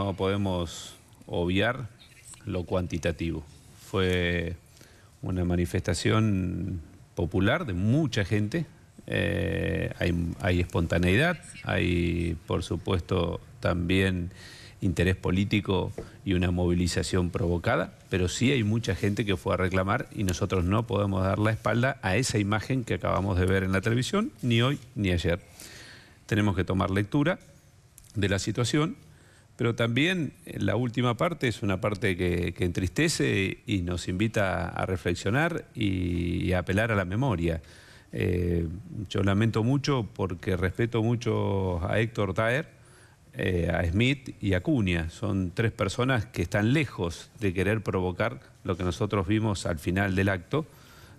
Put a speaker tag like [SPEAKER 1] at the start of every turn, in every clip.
[SPEAKER 1] No podemos obviar lo cuantitativo. Fue una manifestación popular de mucha gente. Eh, hay, espontaneidad, hay por supuesto también interés político y una movilización provocada, pero sí hay mucha gente que fue a reclamar y nosotros no podemos dar la espalda a esa imagen que acabamos de ver en la televisión, ni hoy ni ayer. Tenemos que tomar lectura de la situación pero también eh, la última parte es una parte que, entristece y nos invita a reflexionar y, a apelar a la memoria. Eh, yo lamento mucho porque respeto mucho a Héctor Taer, eh, a Smith y a Cunia. Son tres personas que están lejos de querer provocar lo que nosotros vimos al final del acto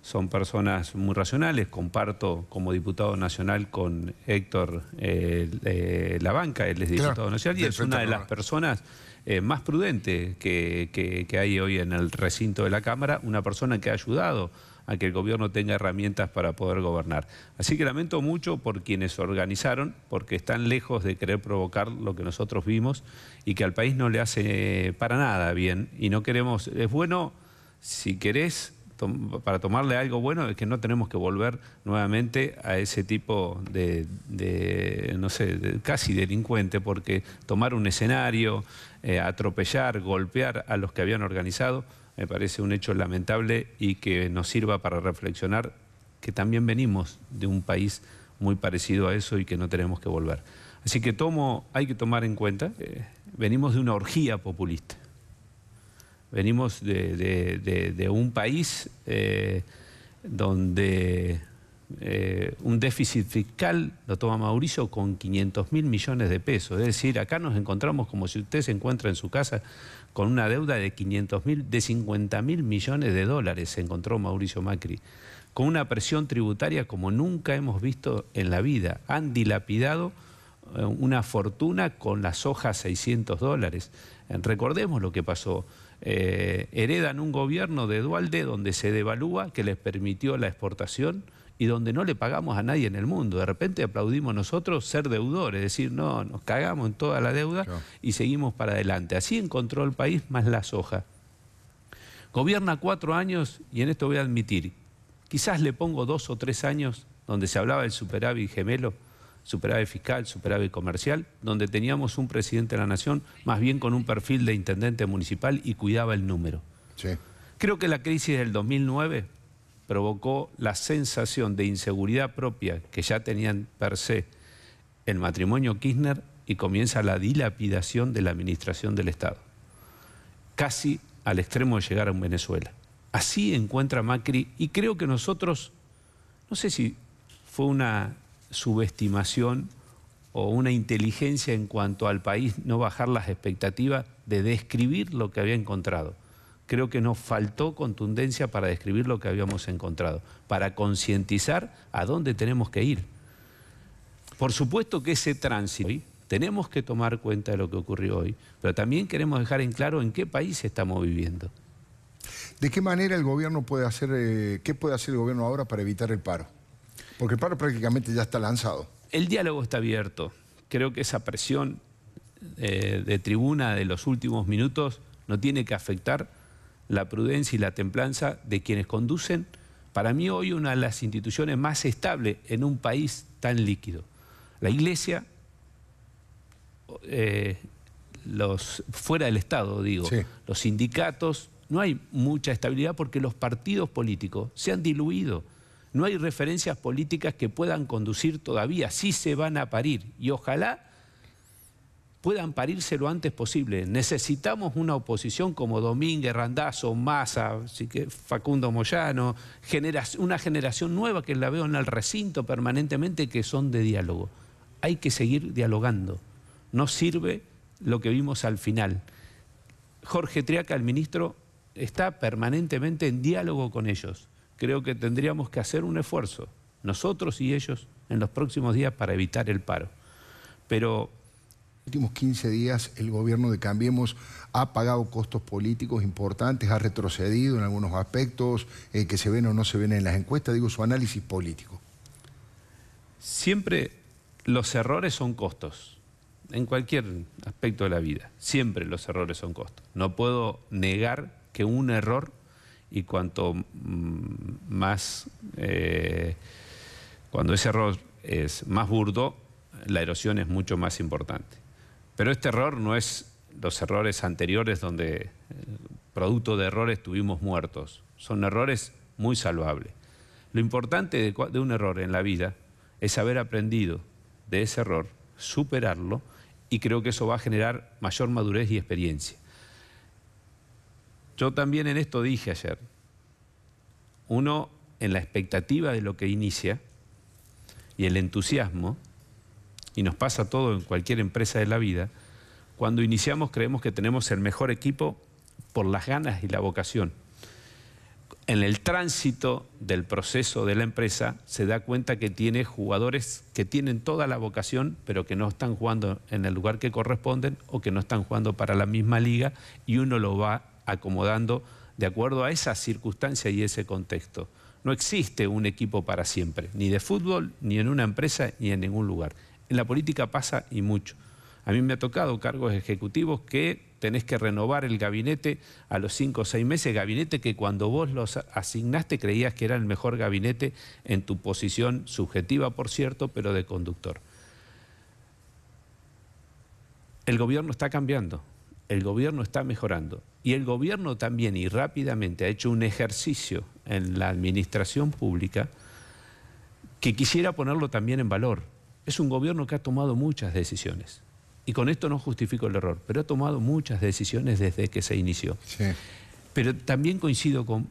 [SPEAKER 1] son personas muy racionales. Comparto como diputado nacional con Héctor eh, banca, él es diputado nacional y es una de las personas eh, más prudentes que, que hay hoy en el recinto de la Cámara, una persona que ha ayudado a que el gobierno tenga herramientas para poder gobernar. Así que lamento mucho por quienes organizaron, porque están lejos de querer provocar lo que nosotros vimos y que al país no le hace eh, para nada bien. Y no queremos, es bueno, si querés, para tomarle algo bueno es que no tenemos que volver nuevamente a ese tipo de, no sé, casi delincuente, porque tomar un escenario, eh, atropellar, golpear a los que habían organizado, me parece un hecho lamentable y que nos sirva para reflexionar que también venimos de un país muy parecido a eso y que no tenemos que volver. Así que tomo, hay que tomar en cuenta, eh, venimos de una orgía populista. Venimos de, un país eh, donde eh, un déficit fiscal lo toma Mauricio con 500 mil millones de pesos. Es decir, acá nos encontramos como si usted se encuentra en su casa con una deuda de 500 de 50 mil millones de dólares, se encontró Mauricio Macri, con una presión tributaria como nunca hemos visto en la vida. Han dilapidado eh, una fortuna con las hojas 600 dólares. Recordemos lo que pasó eh, heredan un gobierno de Dualde donde se devalúa, que les permitió la exportación y donde no le pagamos a nadie en el mundo. De repente aplaudimos nosotros ser deudores, decir, no, nos cagamos en toda la deuda y seguimos para adelante. Así encontró el país más la soja. Gobierna cuatro años y en esto voy a admitir, quizás le pongo dos o tres años donde se hablaba del superávit gemelo, superávit fiscal, superávit comercial, donde teníamos un presidente de la nación más bien con un perfil de intendente municipal y cuidaba el número. Creo que la crisis del 2009 provocó la sensación de inseguridad propia que ya tenían per se el matrimonio Kirchner y comienza la dilapidación de la administración del Estado, casi al extremo de llegar a un Venezuela. Así encuentra Macri y creo que nosotros, no sé si fue una subestimación o una inteligencia en cuanto al país, no bajar las expectativas de describir lo que había encontrado. Creo que nos faltó contundencia para describir lo que habíamos encontrado, para concientizar a dónde tenemos que ir. Por supuesto que ese tránsito, hoy, tenemos que tomar cuenta de lo que ocurrió hoy, pero también queremos dejar en claro en qué país estamos viviendo. ¿De qué manera el gobierno puede hacer, eh, qué puede hacer el gobierno ahora para evitar el paro? Porque el paro prácticamente ya está lanzado. El diálogo está abierto. Creo que esa presión eh, de tribuna de los últimos minutos no tiene que afectar la prudencia y la templanza de quienes conducen. Para mí hoy una de las instituciones más estables en un país tan líquido. La iglesia, eh, los, fuera del Estado digo, los sindicatos, no hay mucha estabilidad porque los partidos políticos se han diluido. No hay referencias políticas que puedan conducir todavía, sí se van a parir y ojalá puedan parirse lo antes posible. Necesitamos una oposición como Domínguez, Randazo, Massa, que Facundo Moyano, una generación nueva que la veo en el recinto permanentemente que son de diálogo. Hay que seguir dialogando. No sirve lo que vimos al final. Jorge Triaca, el ministro, está permanentemente en diálogo con ellos creo que tendríamos que hacer un esfuerzo, nosotros y ellos, en los próximos días para evitar el paro. Pero en los últimos 15 días el gobierno de Cambiemos ha pagado costos políticos importantes, ha retrocedido en algunos aspectos eh, que se ven o no se ven en las encuestas, digo su análisis político. Siempre los errores son costos, en cualquier aspecto de la vida, siempre los errores son costos. No puedo negar que un error y cuanto mm, más, eh, cuando ese error es más burdo, la erosión es mucho más importante. Pero este error no es los errores anteriores donde eh, producto de errores tuvimos muertos, son errores muy salvables. Lo importante de un error en la vida es haber aprendido de ese error, superarlo, y creo que eso va a generar mayor madurez y experiencia. Yo también en esto dije ayer, uno en la expectativa de lo que inicia y el entusiasmo, y nos pasa todo en cualquier empresa de la vida, cuando iniciamos creemos que tenemos el mejor equipo por las ganas y la vocación. En el tránsito del proceso de la empresa se da cuenta que tiene jugadores que tienen toda la vocación, pero que no están jugando en el lugar que corresponden o que no están jugando para la misma liga y uno lo va acomodando de acuerdo a esa circunstancia y ese contexto. No existe un equipo para siempre, ni de fútbol, ni en una empresa, ni en ningún lugar. En la política pasa y mucho. A mí me ha tocado cargos ejecutivos que tenés que renovar el gabinete a los cinco o seis meses, gabinete que cuando vos los asignaste creías que era el mejor gabinete en tu posición subjetiva, por cierto, pero de conductor. El gobierno está cambiando, el gobierno está mejorando. Y el gobierno también, y rápidamente, ha hecho un ejercicio en la administración pública que quisiera ponerlo también en valor. Es un gobierno que ha tomado muchas decisiones. Y con esto no justifico el error, pero ha tomado muchas decisiones desde que se inició. Pero también coincido con,